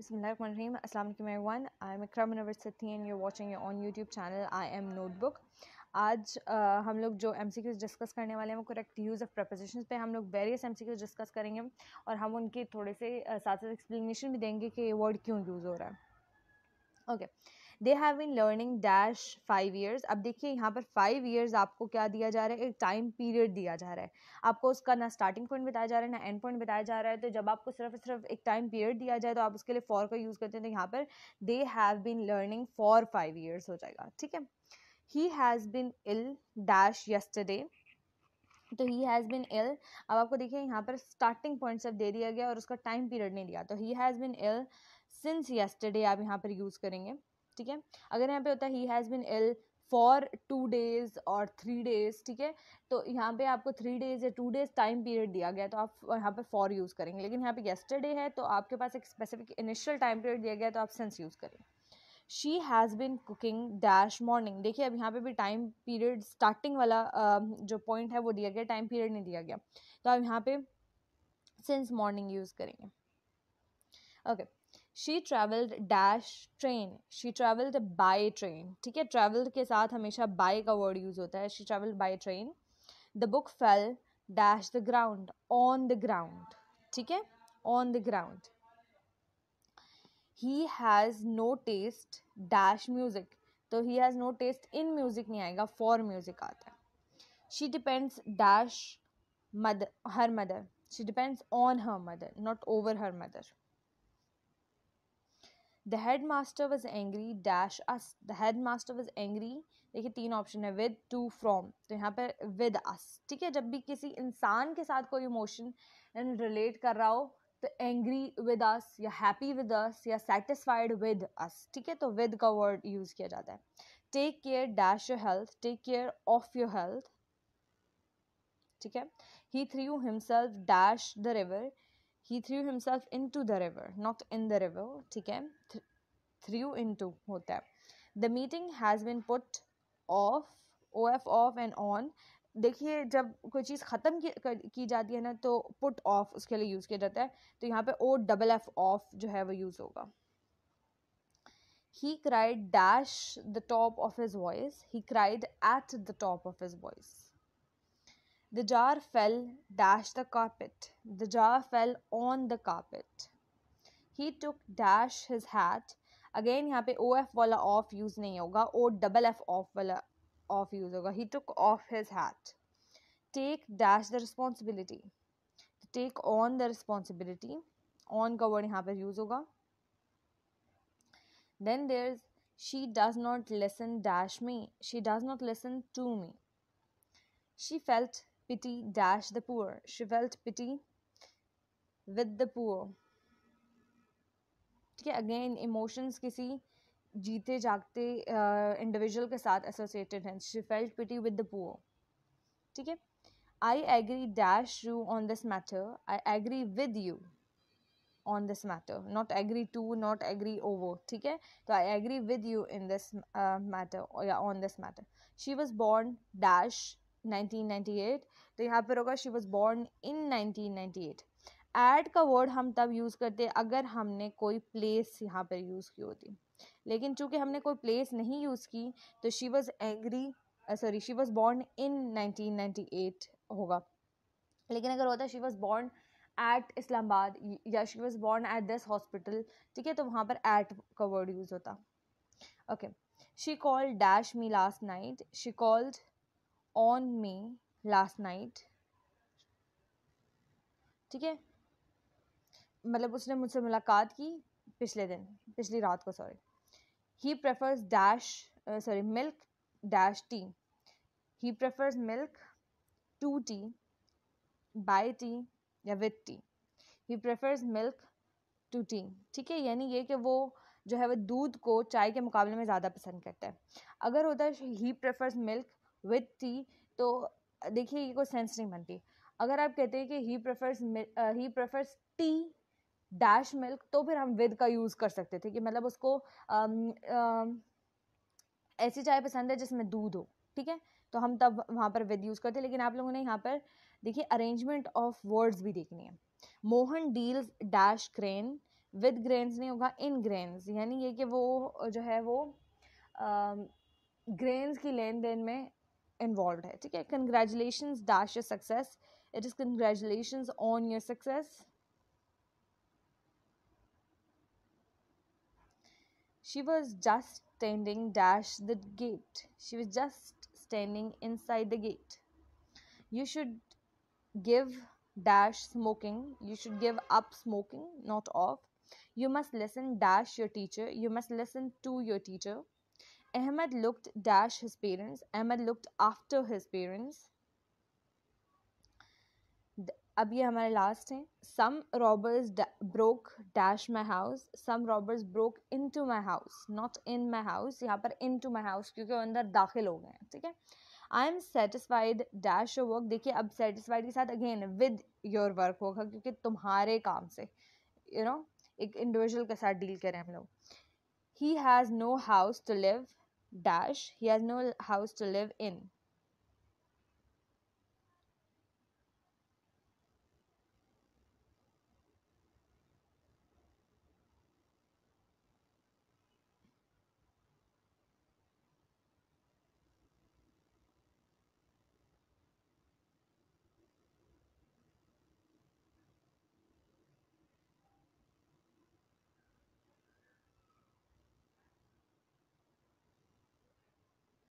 बिसमीम अल्लाम Evan I am Ikram Nawar and you watching on YouTube channel I am notebook आज आ, हम लोग जो एम सी क्यूज डिस्कस करने वाले हैं वो करेक्ट यूज़ ऑफ प्रपोजिशन पे हम लोग various M C Qs discuss करेंगे और हम उनके थोड़े से साथ साथ एक्सप्लेशन भी देंगे कि ये वर्ड क्यों यूज़ हो रहा है okay okay. They have been learning dash five years अब देखिए यहाँ पर फाइव ईयर्स आपको क्या दिया जा रहा है एक टाइम पीरियड दिया जा रहा है आपको उसका ना स्टार्टिंग पॉइंट बताया जा रहा है ना एंड पॉइंट बताया जा रहा है तो जब आपको सिर्फ सिर्फ एक टाइम पीरियड दिया जाए तो आप उसके लिए फॉर का यूज़ करते हैं तो यहाँ पर they have been learning for five years हो जाएगा ठीक है he has been ill dash yesterday तो ही हैज़ बिन इल अब आपको देखिए यहाँ पर स्टार्टिंग पॉइंट सब दे दिया गया और उसका टाइम पीरियड नहीं दिया तो he has been ill since yesterday आप यहाँ पर यूज़ करेंगे ठीक है अगर यहाँ पे होता he has been ill for two days और थ्री डेज़ ठीक है तो यहाँ पे आपको थ्री डेज़ या टू डेज़ टाइम पीरियड दिया गया तो आप यहाँ पे फॉर यूज़ करेंगे लेकिन यहाँ पे येस्टरडे है तो आपके पास एक स्पेसिफिक इनिशियल टाइम पीरियड दिया गया तो आप सेंस यूज़ करेंगे she has been cooking dash morning देखिए अब यहाँ पे भी टाइम पीरियड स्टार्टिंग वाला जो पॉइंट है वो दिया गया टाइम पीरियड नहीं दिया गया तो आप यहाँ पे सिंस मॉर्निंग यूज़ करेंगे okay okay. She travelled dash train she travelled by train ठीक है ट्रैवल्ड के साथ हमेशा बाय का वर्ड यूज़ होता है she travelled by train the book fell dash the ground on the ground ठीक है on the ground he has no taste dash music तो he has no taste in music नहीं आएगा for music आता है she depends dash mother her mother she depends on her mother not over her mother the headmaster was angry dash us the headmaster was angry देखिए तीन option है with two from तो यहाँ पर with us ठीक है जब भी किसी इंसान के साथ कोई इमोशन रिलेट कर रहा हो तो एंग्री विद अस या हैप्पी विद अस या सेटिस्फाइड विद अस ठीक है तो विद का वर्ड यूज़ किया जाता है take care dash your health take care of your health ठीक है he threw you himself dash the river he through himself into the river not in the river ठीक है through into होता है the meeting has been put off O F off and on देखिए जब कोई चीज़ ख़त्म की, की जाती है ना तो पुट ऑफ उसके लिए यूज़ किया जाता है तो यहाँ पे ओ डबल एफ ऑफ जो है वो यूज़ होगा he cried dash the top of his voice he cried at the top of his voice The jar fell dash the carpet. The jar fell on the carpet. He took dash his hat. Again यहाँ पे O F वाला of use नहीं होगा O double F of वाला of use होगा he took off his hat take dash the responsibility take on the responsibility on का word यहाँ पर यूज़ होगा then there she does not listen dash me she does not listen to me she felt pity dash the poor. She felt pity with the poor. ठीक है again emotions किसी जीते जागते individual uh, के साथ associated हैं she felt pity with the poor ठीक है I agree dash you on this matter I agree with you on this matter not agree to not agree over ठीक है तो I agree with you in this matter या on this matter she was born dash 1998 तो यहाँ पर होगा she was born in 1998 at का word हम तब यूज़ करते अगर हमने कोई प्लेस यहाँ पर यूज़ की होती लेकिन चूंकि हमने कोई प्लेस नहीं यूज़ की तो she was angry sorry she was born in 1998 होगा लेकिन अगर होता she was born at Islamabad या she was born at this hospital ठीक है तो वहाँ पर एट का वर्ड यूज़ होता okay she call dash me last night she called on me last night ठीक है मतलब उसने मुझसे मुलाकात की पिछले दिन पिछली रात को sorry he prefers dash sorry milk dash tea he prefers milk to tea by tea या with tea he prefers milk to tea ठीक है यानी ये कि वो जो है वो दूध को चाय के मुकाबले में ज़्यादा पसंद करता है अगर होता है he prefers milk with tea तो देखिए ये कोई सेंस नहीं बनती अगर आप कहते हैं कि he prefers he prefers tea dash milk तो फिर हम विद का यूज़ कर सकते थे कि मतलब उसको ऐसी चाय पसंद है जिसमें दूध हो ठीक है तो हम तब वहाँ पर विद यूज़ करते लेकिन आप लोगों ने यहाँ पर देखिए अरेंजमेंट ऑफ वर्ड्स भी देखनी है Mohan deals dash grain with grains नहीं होगा इन ग्रेन्स यानी ये कि वो जो है वो ग्रेन्स की लेन देन में Involved है ठीक है congratulation dash your success it is congratulation on your she was just standing dash the gate she was just standing inside the gate you should give dash smoking you should give up smoking not off you must listen dash your teacher you must listen to your teacher Ahmed looked dash his parents. Ahmed looked after his parents. अब ये हमारे last हैं some robbers broke dash my house some robbers broke into my house not in my house यहाँ पर इन into my house क्योंकि वो अंदर दाखिल हो गए हैं ठीक है I am satisfied dash your work देखिए अब सेटिस्फाइड के साथ अगेन विद योर वर्क होगा क्योंकि तुम्हारे काम से यू you नो know, एक इंडिविजुअल के साथ डील करें हम लोग he has no house to live dash he has no house to live in